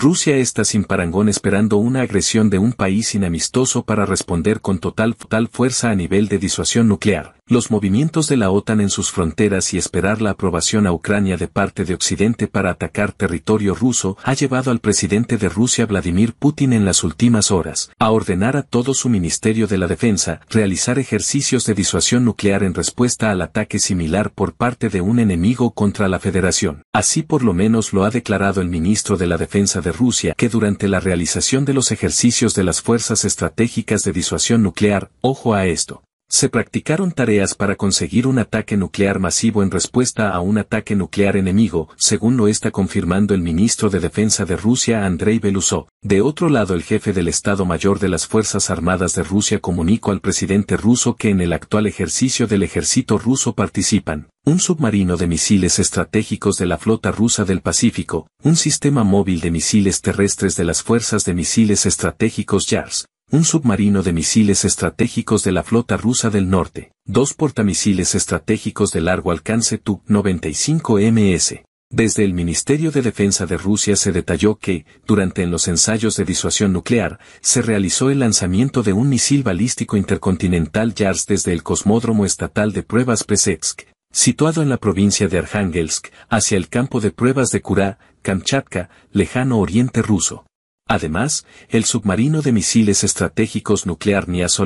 Rusia está sin parangón esperando una agresión de un país inamistoso para responder con total, total fuerza a nivel de disuasión nuclear los movimientos de la OTAN en sus fronteras y esperar la aprobación a Ucrania de parte de Occidente para atacar territorio ruso ha llevado al presidente de Rusia Vladimir Putin en las últimas horas a ordenar a todo su Ministerio de la Defensa realizar ejercicios de disuasión nuclear en respuesta al ataque similar por parte de un enemigo contra la Federación. Así por lo menos lo ha declarado el ministro de la Defensa de Rusia que durante la realización de los ejercicios de las fuerzas estratégicas de disuasión nuclear, ojo a esto, se practicaron tareas para conseguir un ataque nuclear masivo en respuesta a un ataque nuclear enemigo, según lo está confirmando el ministro de Defensa de Rusia Andrei Belousov. De otro lado, el jefe del Estado Mayor de las Fuerzas Armadas de Rusia comunicó al presidente ruso que en el actual ejercicio del ejército ruso participan un submarino de misiles estratégicos de la flota rusa del Pacífico, un sistema móvil de misiles terrestres de las Fuerzas de Misiles Estratégicos YARS, un submarino de misiles estratégicos de la flota rusa del norte, dos portamisiles estratégicos de largo alcance TU-95MS. Desde el Ministerio de Defensa de Rusia se detalló que, durante en los ensayos de disuasión nuclear, se realizó el lanzamiento de un misil balístico intercontinental YARS desde el Cosmódromo Estatal de Pruebas Presetsk, situado en la provincia de Arkhangelsk, hacia el campo de pruebas de Kurá, Kamchatka, lejano oriente ruso. Además, el submarino de misiles estratégicos nuclear Nias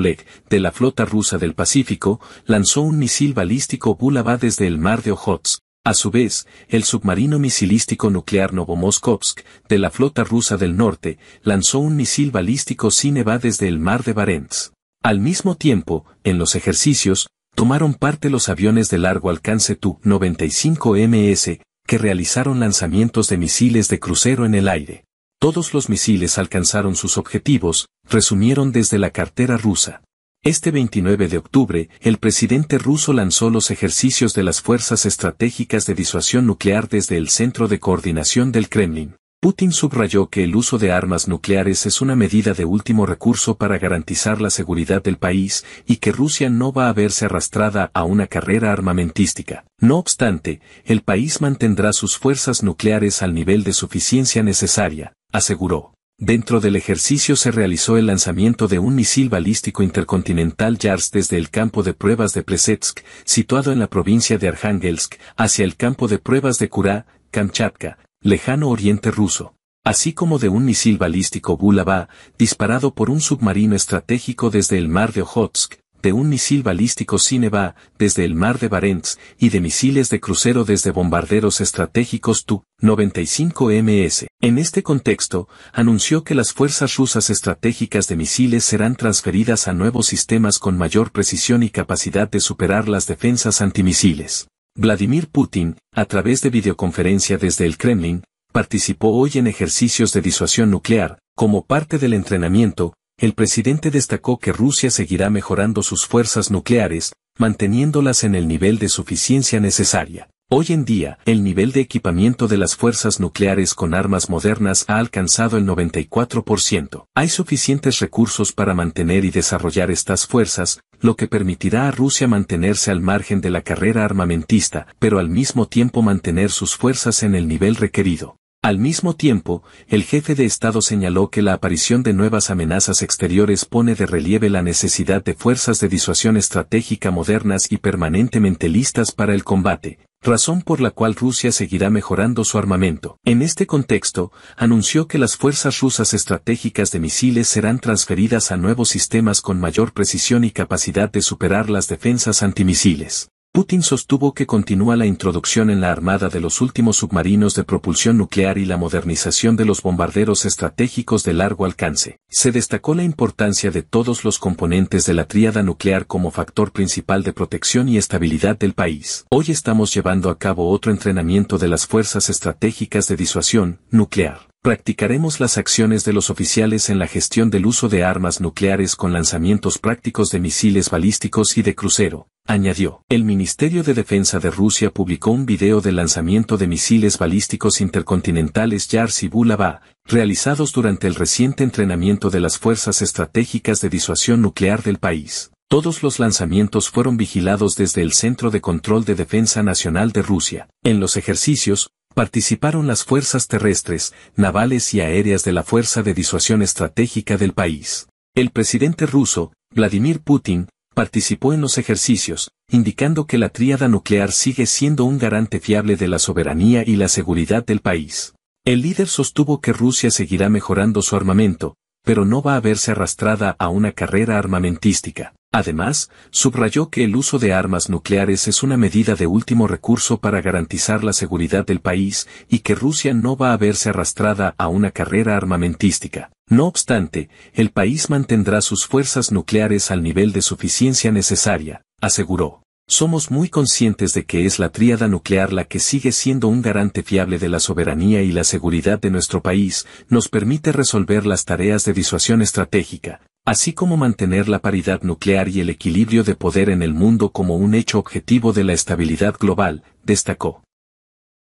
de la flota rusa del Pacífico, lanzó un misil balístico Bulava desde el mar de Ojotsk. A su vez, el submarino misilístico nuclear Novomoskovsk, de la flota rusa del norte, lanzó un misil balístico Sineva desde el mar de Barents. Al mismo tiempo, en los ejercicios, tomaron parte los aviones de largo alcance Tu-95MS, que realizaron lanzamientos de misiles de crucero en el aire. Todos los misiles alcanzaron sus objetivos, resumieron desde la cartera rusa. Este 29 de octubre, el presidente ruso lanzó los ejercicios de las fuerzas estratégicas de disuasión nuclear desde el Centro de Coordinación del Kremlin. Putin subrayó que el uso de armas nucleares es una medida de último recurso para garantizar la seguridad del país y que Rusia no va a verse arrastrada a una carrera armamentística. No obstante, el país mantendrá sus fuerzas nucleares al nivel de suficiencia necesaria, aseguró. Dentro del ejercicio se realizó el lanzamiento de un misil balístico intercontinental Yars desde el campo de pruebas de presetsk situado en la provincia de Arkhangelsk, hacia el campo de pruebas de Kurá, Kamchatka, lejano oriente ruso, así como de un misil balístico Bulava, disparado por un submarino estratégico desde el mar de Ojotsk, de un misil balístico Cineva desde el mar de Barents y de misiles de crucero desde bombarderos estratégicos Tu-95MS. En este contexto, anunció que las fuerzas rusas estratégicas de misiles serán transferidas a nuevos sistemas con mayor precisión y capacidad de superar las defensas antimisiles. Vladimir Putin, a través de videoconferencia desde el Kremlin, participó hoy en ejercicios de disuasión nuclear, como parte del entrenamiento, el presidente destacó que Rusia seguirá mejorando sus fuerzas nucleares, manteniéndolas en el nivel de suficiencia necesaria. Hoy en día, el nivel de equipamiento de las fuerzas nucleares con armas modernas ha alcanzado el 94%. Hay suficientes recursos para mantener y desarrollar estas fuerzas, lo que permitirá a Rusia mantenerse al margen de la carrera armamentista, pero al mismo tiempo mantener sus fuerzas en el nivel requerido. Al mismo tiempo, el jefe de Estado señaló que la aparición de nuevas amenazas exteriores pone de relieve la necesidad de fuerzas de disuasión estratégica modernas y permanentemente listas para el combate, razón por la cual Rusia seguirá mejorando su armamento. En este contexto, anunció que las fuerzas rusas estratégicas de misiles serán transferidas a nuevos sistemas con mayor precisión y capacidad de superar las defensas antimisiles. Putin sostuvo que continúa la introducción en la armada de los últimos submarinos de propulsión nuclear y la modernización de los bombarderos estratégicos de largo alcance. Se destacó la importancia de todos los componentes de la tríada nuclear como factor principal de protección y estabilidad del país. Hoy estamos llevando a cabo otro entrenamiento de las fuerzas estratégicas de disuasión nuclear. Practicaremos las acciones de los oficiales en la gestión del uso de armas nucleares con lanzamientos prácticos de misiles balísticos y de crucero, añadió. El Ministerio de Defensa de Rusia publicó un video del lanzamiento de misiles balísticos intercontinentales Yars y Bulava, realizados durante el reciente entrenamiento de las Fuerzas Estratégicas de Disuasión Nuclear del país. Todos los lanzamientos fueron vigilados desde el Centro de Control de Defensa Nacional de Rusia. En los ejercicios, participaron las fuerzas terrestres, navales y aéreas de la Fuerza de Disuasión Estratégica del país. El presidente ruso, Vladimir Putin, participó en los ejercicios, indicando que la tríada nuclear sigue siendo un garante fiable de la soberanía y la seguridad del país. El líder sostuvo que Rusia seguirá mejorando su armamento, pero no va a verse arrastrada a una carrera armamentística. Además, subrayó que el uso de armas nucleares es una medida de último recurso para garantizar la seguridad del país y que Rusia no va a verse arrastrada a una carrera armamentística. No obstante, el país mantendrá sus fuerzas nucleares al nivel de suficiencia necesaria, aseguró. Somos muy conscientes de que es la tríada nuclear la que sigue siendo un garante fiable de la soberanía y la seguridad de nuestro país, nos permite resolver las tareas de disuasión estratégica, así como mantener la paridad nuclear y el equilibrio de poder en el mundo como un hecho objetivo de la estabilidad global, destacó.